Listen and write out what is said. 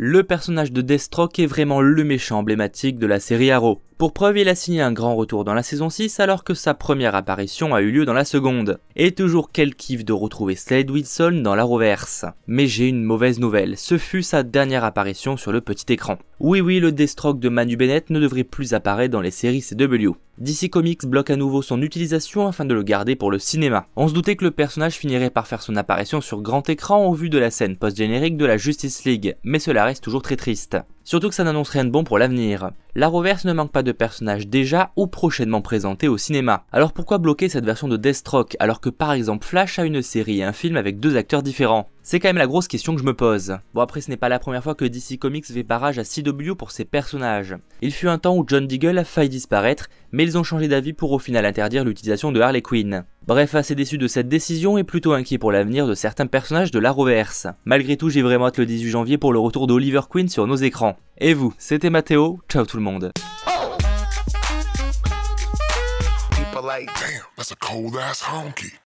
le personnage de Deathstroke est vraiment le méchant emblématique de la série Arrow. Pour preuve, il a signé un grand retour dans la saison 6 alors que sa première apparition a eu lieu dans la seconde. Et toujours quel kiff de retrouver Slade Wilson dans la reverse. Mais j'ai une mauvaise nouvelle, ce fut sa dernière apparition sur le petit écran. Oui oui, le Deathstroke de Manu Bennett ne devrait plus apparaître dans les séries CW. DC Comics bloque à nouveau son utilisation afin de le garder pour le cinéma. On se doutait que le personnage finirait par faire son apparition sur grand écran au vu de la scène post-générique de la Justice League, mais cela reste toujours très triste. Surtout que ça n'annonce rien de bon pour l'avenir. La reverse ne manque pas de personnages déjà ou prochainement présentés au cinéma. Alors pourquoi bloquer cette version de Deathstroke alors que par exemple Flash a une série et un film avec deux acteurs différents c'est quand même la grosse question que je me pose. Bon après ce n'est pas la première fois que DC Comics fait barrage à CW pour ses personnages. Il fut un temps où John Deagle a failli disparaître, mais ils ont changé d'avis pour au final interdire l'utilisation de Harley Quinn. Bref, assez déçu de cette décision et plutôt inquiet pour l'avenir de certains personnages de la reverse Malgré tout, j'ai vraiment hâte le 18 janvier pour le retour d'Oliver Queen sur nos écrans. Et vous, c'était Mathéo, ciao tout le monde.